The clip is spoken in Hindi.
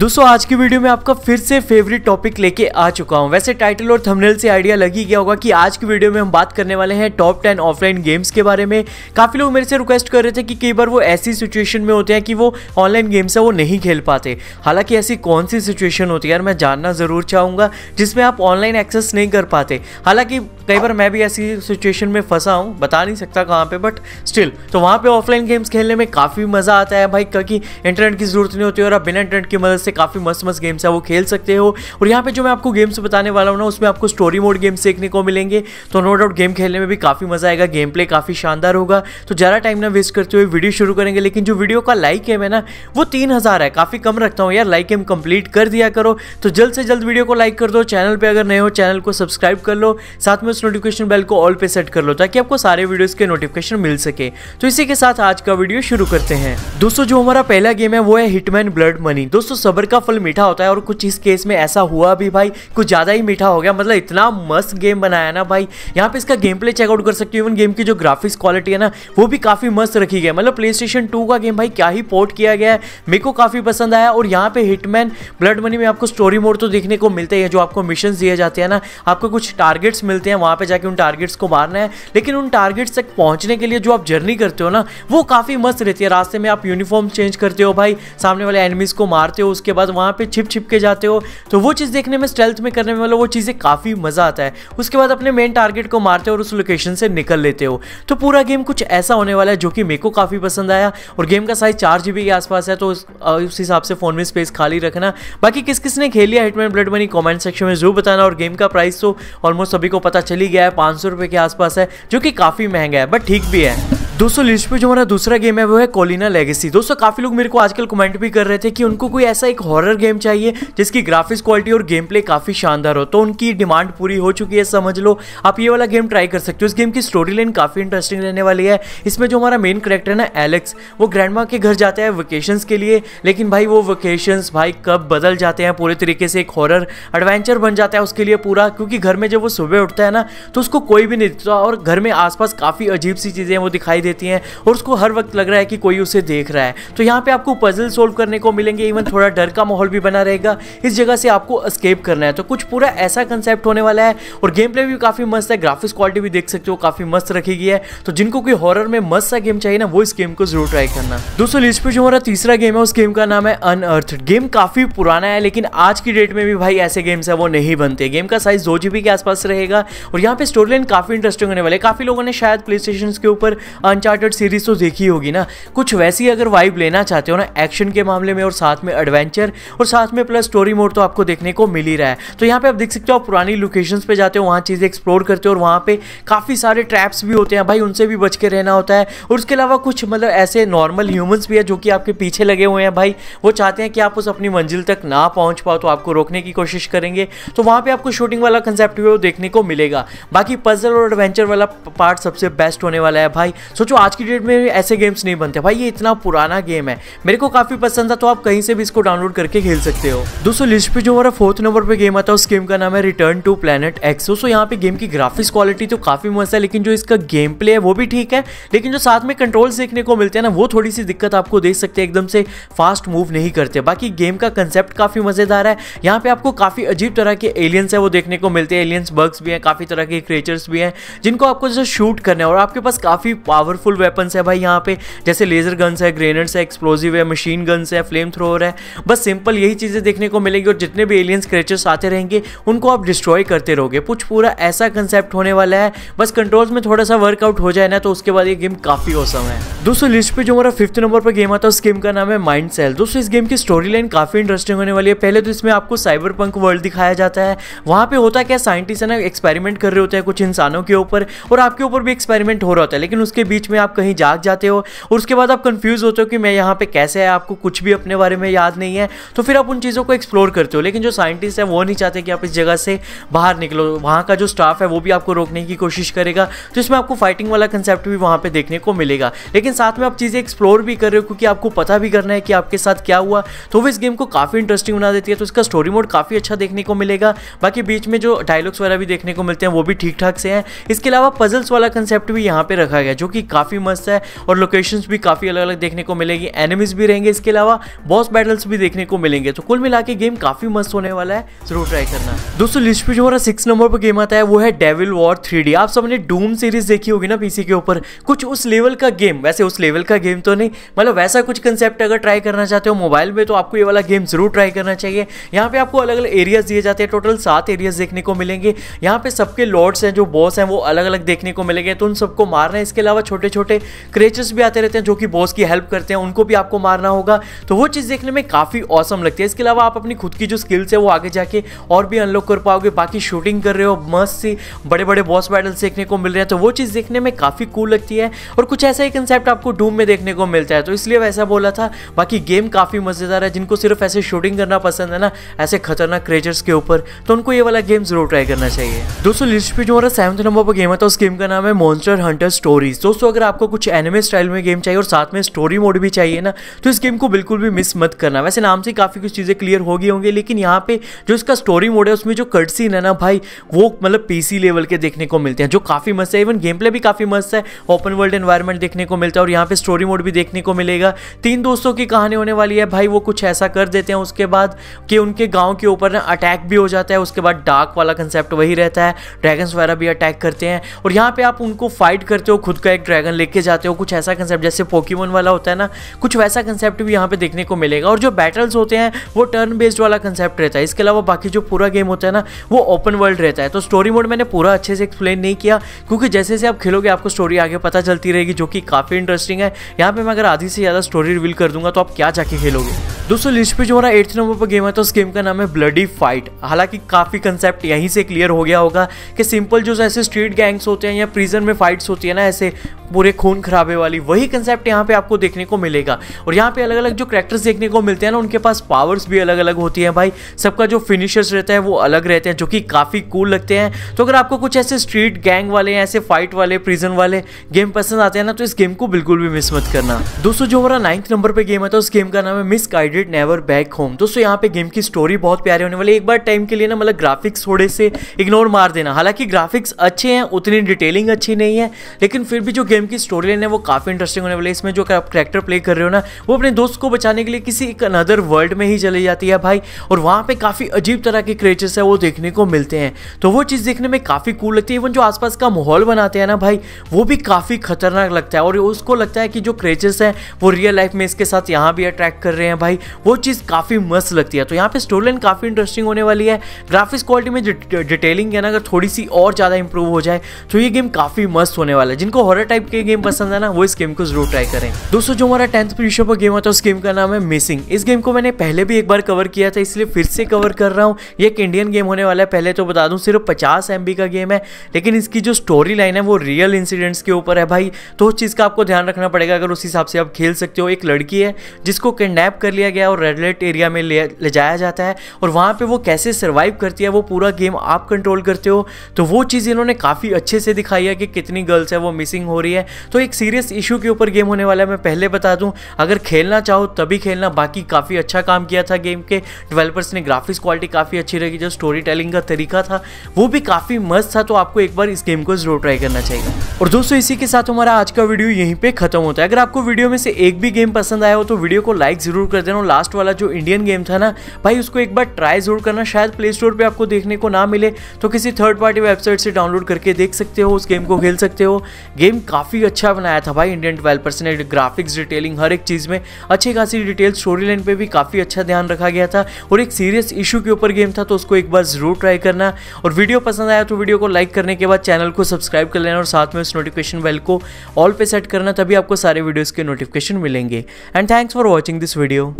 दोस्तों आज की वीडियो में आपका फिर से फेवरेट टॉपिक लेके आ चुका हूँ वैसे टाइटल और थंबनेल से आइडिया लग ही गया होगा कि आज की वीडियो में हम बात करने वाले हैं टॉप टेन ऑफलाइन गेम्स के बारे में काफ़ी लोग मेरे से रिक्वेस्ट कर रहे थे कि कई बार वो ऐसी सिचुएशन में होते हैं कि वो ऑनलाइन गेम्स है वो नहीं खेल पाते हालांकि ऐसी कौन सी सिचुएशन होती है यार मैं जानना ज़रूर चाहूँगा जिसमें आप ऑनलाइन एक्सेस नहीं कर पाते हालांकि कई बार मैं भी ऐसी सिचुएशन में फंसा हूँ बता नहीं सकता कहाँ पर बट स्टिल तो वहाँ पर ऑफलाइन गेम्स खेलने में काफ़ी मज़ा आता है भाई क्योंकि इंटरनेट की ज़रूरत नहीं होती और आप बिना इंटरनेट की मदद से काफ़ी मस्त मस्त गेम्स है वो खेल सकते हो और यहाँ पे जो मैं आपको गेम्स बताने वाला हूँ ना उसमें आपको स्टोरी मोड गेम्स देखने को मिलेंगे तो नो डाउट गेम खेलने में भी काफ़ी मज़ा आएगा गेम प्ले काफ़ी शानदार होगा तो ज़्यादा टाइम ना वेस्ट करते हुए वीडियो शुरू करेंगे लेकिन जो वीडियो का लाइक एम है ना वो तीन है काफ़ी कम रखता हूँ यार लाइक एम कंप्लीट कर दिया करो तो जल्द से जल्द वीडियो को लाइक कर दो चैनल पर अगर नए हो चैनल को सब्सक्राइब कर लो साथ में उस नोटिफिकेशन बेल को ऑल पे सेट कर लो ताकि आपको सारे वीडियोज़ के नोटिफिकेशन मिल सके तो इसी के साथ आज का वीडियो शुरू करते हैं दोस्तों जो हमारा पहला गेम है वो है हिटमैन ब्लड मनी दोस्तों सब रबर का फल मीठा होता है और कुछ इस केस में ऐसा हुआ भी भाई कुछ ज़्यादा ही मीठा हो गया मतलब इतना मस्त गेम बनाया ना भाई यहाँ पे इसका गेम प्ले चेकआउट कर सकते हो इवन गेम की जो ग्राफिक्स क्वालिटी है ना वो भी काफ़ी मस्त रखी गई मतलब प्ले स्टेशन टू का गेम भाई क्या ही पोर्ट किया गया है मेरे को काफ़ी पसंद आया और यहाँ पे हिटमैन ब्लड मनी में आपको स्टोरी मोड तो देखने को मिलते हैं जो आपको मिशन दिए जाते हैं ना आपको कुछ टारगेट्स मिलते हैं वहां पर जाके उन टारगेट्स को मारना है लेकिन उन टारगेट्स तक पहुंचने के लिए जो आप जर्नी करते हो ना वो काफ़ी मस्त रहती है रास्ते में आप यूनिफॉर्म चेंज करते हो भाई सामने वाले एनिमीज़ को मारते हो उसके बाद वहाँ पर छिप छिप के जाते हो तो वो चीज़ देखने में स्टेल्थ में करने में मतलब वो चीज़ें काफ़ी मज़ा आता है उसके बाद अपने मेन टारगेट को मारते हो और उस लोकेशन से निकल लेते हो तो पूरा गेम कुछ ऐसा होने वाला है जो कि मेरे को काफ़ी पसंद आया और गेम का साइज चार जी के आसपास है तो उस हिसाब से फ़ोन में स्पेस खाली रखना बाकी किस किस ने खेलिया Hitman blood money comment section में जरूर बताना और गेम का प्राइस तो ऑलमोस्ट सभी को पता चली गया है पाँच सौ के आसपास है जो कि काफ़ी महंगा है बट ठीक भी है दोस्तों लिस्ट पे जो हमारा दूसरा गेम है वो है कोलिना लेगेसी दोस्तों काफी लोग मेरे को आजकल कमेंट भी कर रहे थे कि उनको कोई ऐसा एक हॉरर गेम चाहिए जिसकी ग्राफिक्स क्वालिटी और गेम प्ले काफी शानदार हो तो उनकी डिमांड पूरी हो चुकी है समझ लो आप ये वाला गेम ट्राई कर सकते हो इस गेम की स्टोरी लाइन काफी इंटरेस्टिंग रहने वाली है इसमें जो हमारा मेन करेक्टर है ना एलेक्स वो ग्रैंड के घर जाता है वेकेशन के लिए लेकिन भाई वो वेकेशन भाई कब बदल जाते हैं पूरे तरीके से एक हॉरर एडवेंचर बन जाता है उसके लिए पूरा क्योंकि घर में जब वो सुबह उठता है ना तो उसको कोई भी नहीं दिखता और घर में आसपास काफी अजीब सी चीजें वो दिखाई देती हैं और उसको हर वक्त लग रहा है कि कोई उसे देख रहा है तो यहाँ पे आपको पजल सोल्व करने को मिलेंगे इवन थोड़ा डर का माहौल भी बना रहेगा इस जगह से आपको स्केप करना है तो कुछ पूरा ऐसा कंसेप्ट होने वाला है और गेम प्ले भी काफ़ी मस्त है ग्राफिक्स क्वालिटी भी देख सकते हो काफ़ी मस्त रखी गई है तो जिनको कोई हॉरर में मस्त सा गेम चाहिए ना वो इस गेम को जरूर ट्राई करना दोस्तों लिस्ट पे जो हमारा तीसरा गेम है उस गेम का नाम है अनअर्थ गेम काफ़ी पुराना है लेकिन आज की डेट में भी भाई ऐसे गेम्स है वो नहीं बनते गेम का साइज दो जीबी के आसपास रहेगा और यहाँ पे स्टोरी लाइन काफ़ी इंटरेस्टिंग होने वाले काफ़ी लोगों ने शायद प्ले के ऊपर अनचार्टेड सीरीज तो देखी होगी ना कुछ वैसी अगर वाइब लेना चाहते हो ना एक्शन के मामले में और साथ में एडवेंचर और साथ में प्लस स्टोरी मोड तो आपको देखने को मिल ही रहा है तो यहाँ पे आप देख सकते हो आप पुरानी लोकेशंस पे जाते हो वहाँ चीज़ें एक्सप्लोर करते हो और वहाँ पे काफ़ी सारे ट्रैप्स भी होते हैं भाई उनसे भी बच के रहना होता है और उसके अलावा कुछ मतलब ऐसे नॉर्मल ह्यूमन्स भी है जो कि आपके पीछे लगे हुए हैं भाई वो चाहते हैं कि आप उस अपनी मंजिल तक ना पहुँच पाओ तो आपको रोकने की कोशिश करेंगे तो वहाँ पर आपको शूटिंग वाला कंसेप्ट भी देखने को मिलेगा बाकी पजल और एडवेंचर वाला पार्ट सबसे बेस्ट होने वाला है भाई सो सोचो आज की डेट में ऐसे गेम्स नहीं बनते भाई ये इतना पुराना गेम है मेरे को काफ़ी पसंद था तो आप कहीं से भी इसको डाउनलोड करके खेल सकते हो दोस्तों लिस्ट पे जो हमारा फोर्थ नंबर पे गेम आता है उस गेम का नाम है return to planet X so यहाँ पे गेम की ग्राफिक्स क्वालिटी तो काफ़ी मस्त है लेकिन जो इसका गेम प्ले है वो भी ठीक है लेकिन जो साथ में कंट्रोल देखने को मिलते हैं ना वो थोड़ी सी दिक्कत आपको देख सकते हैं एकदम से फास्ट मूव नहीं करते बाकी गेम का कंसेप्ट काफ़ी मज़ेदार है यहाँ पे आपको काफ़ी अजीब तरह के एलियंस है वो देखने को मिलते हैं एलियंस बग्स भी हैं काफ़ी तरह के क्रिएचर्स भी हैं जिनको आपको जैसे शूट करना है और आपके पास काफ़ी पावर पावरफुल वेपन्स है भाई यहाँ पे जैसे लेजर गन्स है ग्रेनेड्स है एक्सप्लोजिव है मशीन गन्स है फ्लेम थ्रोअर है बस सिंपल यही चीज़ें देखने को मिलेंगी और जितने भी एलियंस क्रेचर्स आते रहेंगे उनको आप डिस्ट्रॉय करते रहोगे कुछ पूरा ऐसा कंसेप्ट होने वाला है बस कंट्रोल्स में थोड़ा सा वर्कआउट हो जाए ना तो उसके बाद ये गेम काफ़ी औसम है दोस्तों लिस्ट पर जो हमारा फिफ्थ नंबर पर गेम आता है उस गेम का नाम है माइंड सेल दोस्तों इस गेम की स्टोरी लाइन काफ़ी इंटरेस्टिंग होने वाली है पहले तो इसमें आपको साइबर पंक वर्ल्ड दिखाया जाता है वहाँ पर होता क्या साइंटिस्ट है ना एक्सपेरिमेंट कर रहे होते हैं कुछ इंसानों के ऊपर और आपके ऊपर भी एक्सपेरिमेंट हो रहा होता है लेकिन उसके बीच में आप कहीं जाग जाते हो और उसके बाद आप कन्फ्यूज़ होते हो कि मैं यहाँ पे कैसे है आपको कुछ भी अपने बारे में याद नहीं है तो फिर आप उन चीज़ों को एक्सप्लोर करते हो लेकिन जो साइंटिस्ट है वो नहीं चाहते कि आप इस जगह से बाहर निकलो वहाँ का जो स्टाफ है वो भी आपको रोकने की कोशिश करेगा तो इसमें आपको फाइटिंग वाला कंसेप्ट भी वहाँ पर देखने को मिलेगा लेकिन साथ में आप चीज़ें एक्सप्लोर भी कर रहे हो क्योंकि आपको पता भी करना है कि आपके साथ क्या हुआ तो वो इस गेम को काफ़ी इंटरेस्टिंग बना देती है तो इसका स्टोरी मोड काफ़ी अच्छा देखने को मिलेगा बाकी बीच में जो डायलॉग्स वगैरह भी देखने को मिलते हैं वो भी ठीक ठाक से हैं इसके अलावा पजल्स वाला कंसेप्ट भी यहाँ पे रखा गया जो कि काफ़ी मस्त है और लोकेशंस भी काफ़ी अलग अलग देखने को मिलेगी एनिमीज भी रहेंगे इसके अलावा बॉस बैटल्स भी देखने को मिलेंगे तो कुल मिला गेम काफ़ी मस्त होने वाला है जरूर ट्राई करना दोस्तों लिस्ट पर जो हमारा सिक्स नंबर पर गेम आता है वो है डेविल वॉर थ्री आप सबने डूम सीरीज देखी होगी ना पीसी के ऊपर कुछ उस लेवल का गेम वैसे उस लेवल का गेम तो नहीं मतलब वैसा कुछ कंसेप्ट अगर ट्राई करना चाहते हो मोबाइल में तो आपको ये वाला गेम जरूर ट्राई करना चाहिए यहाँ पे आपको अलग अलग एरियाज दिए जाते हैं टोटल सात एरियाज देखने को मिलेंगे यहाँ पे सबके लॉर्ड्स हैं जो बॉस हैं वो अलग अलग देखने को मिलेंगे तो उन सबको मारना है इसके अलावा छोटे छोटे क्रेचर्स भी आते रहते हैं जो कि बॉस की हेल्प करते हैं उनको भी आपको मारना होगा तो वो चीज़ देखने में काफ़ी औसम लगती है इसके अलावा आप अपनी खुद की जो स्किल्स है वो आगे जाके और भी अनलॉक कर पाओगे बाकी शूटिंग कर रहे हो मस्त सी बड़े बड़े बॉस बैटल्स देखने को मिल रहे हैं तो वो चीज़ देखने में काफ़ी कूल लगती है और कुछ ऐसा ही कंसेप्ट आपको डूम में देखने को मिलता है तो इसलिए वैसा बोला था बाकी गेम काफ़ी मज़ेदार है जिनको सिर्फ ऐसे शूटिंग करना पसंद है ना ऐसे खतरनाक क्रेचर्स के ऊपर तो उनको ये वाला गेम जरूर ट्राई करना चाहिए दोस्तों लिस्ट पे जो हमारा सेवंथ नंबर पर गेम है तो उस गेम का नाम है मॉन्स्टर हंटर स्टोरीज दोस्तों दोस्तों अगर आपको कुछ एनिमे स्टाइल में गेम चाहिए और साथ में स्टोरी मोड भी चाहिए ना तो इस गेम को बिल्कुल भी मिस मत करना वैसे नाम से काफ़ी कुछ चीज़ें क्लियर हो गई होंगी लेकिन यहाँ पे जो इसका स्टोरी मोड है उसमें जो कट सीन है ना भाई वो मतलब पी लेवल के देखने को मिलते हैं जो काफ़ी मस्त है इवन गेम प्ले भी काफ़ी मस्त है ओपन वर्ल्ड एनवायरमेंट देखने को मिलता है और यहाँ पे स्टोरी मोड भी देखने को मिलेगा तीन दोस्तों की कहानी होने वाली है भाई वो कुछ ऐसा कर देते हैं उसके बाद कि उनके गाँव के ऊपर ना अटैक भी हो जाता है उसके बाद डार्क वाला कंसेप्ट वही रहता है ड्रैगन्स वगैरह भी अटैक करते हैं और यहाँ पर आप उनको फाइट करते हो खुद का एक ड्रैगन ड्रैगन लेके जाते हो कुछ ऐसा कंसेप्ट जैसे पोकीमोन वाला होता है ना कुछ वैसा कंसेप्ट भी यहाँ पे देखने को मिलेगा और जो बैटल्स होते हैं वो टर्न बेस्ड वाला कंसेप्ट रहता है इसके अलावा बाकी जो पूरा गेम होता है ना वो ओपन वर्ल्ड रहता है तो स्टोरी मोड मैंने पूरा अच्छे से एक्सप्लेन नहीं किया क्योंकि जैसे जैसे आप खेलोगे आपको स्टोरी आगे पता चलती रहेगी जो कि काफ़ी इंटरेस्टिंग है यहाँ पर मैं अगर आधी से ज़्यादा स्टोरी रिवील कर दूंगा तो आप क्या जाके खेलोगे दोस्तों लिस्ट पे जो हमारा एट्थ नंबर पर गेम है तो उस गेम का नाम है ब्लडी फाइट हालांकि काफ़ी कंसेप्ट यहीं से क्लियर हो गया होगा कि सिंपल जो ऐसे स्ट्रीट गैंग्स होते हैं या प्रिजन में फाइट्स होती है ना ऐसे पूरे खून खराबे वाली वही कंसेप्ट यहाँ पे आपको देखने को मिलेगा और यहाँ पे अलग अलग जो करेक्टर्स देखने को मिलते हैं ना उनके पास पावर्स भी अलग अलग होती हैं भाई सबका जो फिनिशर्स रहता है वो अलग रहते हैं जो कि काफ़ी कूल लगते हैं तो अगर आपको कुछ ऐसे स्ट्रीट गैंग वाले ऐसे फाइट वाले प्रिजन वाले गेम पसंद आते हैं ना तो इस गेम को बिल्कुल भी मिस मत करना दोस्तों जो हमारा नाइन्थ नंबर पर गेम है तो उस गेम का नाम है misguided never back home दोस्तों यहाँ पे गेम की स्टोरी बहुत प्यारी होने वाली एक बार टाइम के लिए ना मतलब ग्राफिक्स थोड़े से इग्नोर मार देना हालांकि ग्राफिक्स अच्छे हैं उतनी डिटेलिंग अच्छी नहीं है लेकिन फिर भी जो गेम गेम की स्टोरी लाइन है वो काफ़ी इंटरेस्टिंग होने वाली है इसमें जो आप करेक्टर प्ले कर रहे हो ना वो अपने दोस्त को बचाने के लिए किसी एक अनदर वर्ल्ड में ही चली जाती है भाई और वहां पर काफ़ी अजीब तरह के क्रिएचर्स है वो देखने को मिलते हैं तो वो चीज़ देखने में काफ़ी कूल लगती है इवन जो आसपास का माहौल बनाते हैं ना भाई वो भी काफ़ी खतरनाक लगता है और उसको लगता है कि जो क्रेचर्स हैं वो रियल लाइफ में इसके साथ यहाँ भी अट्रैक्ट कर रहे हैं भाई वो चीज़ काफ़ी मस्त लगती है तो यहाँ पे स्टोरी लाइन काफ़ी इंटरेस्टिंग होने वाली है ग्राफिक्स क्वालिटी में डिटेलिंग है ना अगर थोड़ी सी और ज़्यादा इंप्रूव हो जाए तो ये गेम काफ़ी मस्त होने वाला है जिनको हॉरर टाइप टाइप के गेम पसंद है ना वो इस गेम को जरूर ट्राई करें दोस्तों जो हमारा टेंथ पोजिशन पर गेम आता है उस गेम का नाम है मिसिंग इस गेम को मैंने पहले भी एक बार कवर किया था इसलिए फिर से कवर कर रहा हूँ ये एक इंडियन गेम होने वाला है पहले तो बता दूँ सिर्फ पचास एम का गेम है लेकिन इसकी जो स्टोरी लाइन है वो रियल इंसिडेंट्स के ऊपर है भाई तो उस चीज़ का आपको ध्यान रखना पड़ेगा अगर उस हिसाब से आप खेल सकते हो एक लड़की है जिसको किडनैप कर लिया गया और रेड लाइट एरिया में ले जाया जाता है और वहाँ पर वो कैसे सर्वाइव करती है वो पूरा गेम आप कंट्रोल करते हो तो वो चीज़ इन्होंने काफ़ी अच्छे से दिखाई है कि कितनी गर्ल्स है वो मिसिंग हो रही है है तो एक सीरियस इशू के ऊपर गेम होने वाला है मैं पहले बता दूं अगर खेलना चाहो तभी खेलना बाकी काफ़ी अच्छा काम किया था गेम के डेवलपर्स ने ग्राफिक्स क्वालिटी काफ़ी अच्छी रखी जो स्टोरी टेलिंग का तरीका था वो भी काफ़ी मस्त था तो आपको एक बार इस गेम को जरूर ट्राई करना चाहिए और दोस्तों इसी के साथ हमारा आज का वीडियो यहीं पर खत्म होता है अगर आपको वीडियो में से एक भी गेम पसंद आया हो तो वीडियो को लाइक जरूर कर देना लास्ट वाला जो इंडियन गेम था ना भाई उसको एक बार ट्राई जरूर करना शायद प्ले स्टोर पर आपको देखने को ना मिले तो किसी थर्ड पार्टी वेबसाइट से डाउनलोड करके देख सकते हो उस गेम को खेल सकते हो गेम काफ़ी काफ़ी अच्छा बनाया था भाई इंडियन डेवलपर्स ने ग्राफिक्स डिटेलिंग हर एक चीज़ में अच्छी खासी डिटेल स्टोरी लाइन पर भी काफ़ी अच्छा ध्यान रखा गया था और एक सीरियस इशू के ऊपर गेम था तो उसको एक बार ज़रूर ट्राई करना और वीडियो पसंद आया तो वीडियो को लाइक करने के बाद चैनल को सब्सक्राइब कर लेना और साथ में उस नोटिफिकेशन बेल को ऑल पे सेट करना तभी आपको सारे वीडियोज़ के नोटिफिकेशन मिलेंगे and thanks for watching this video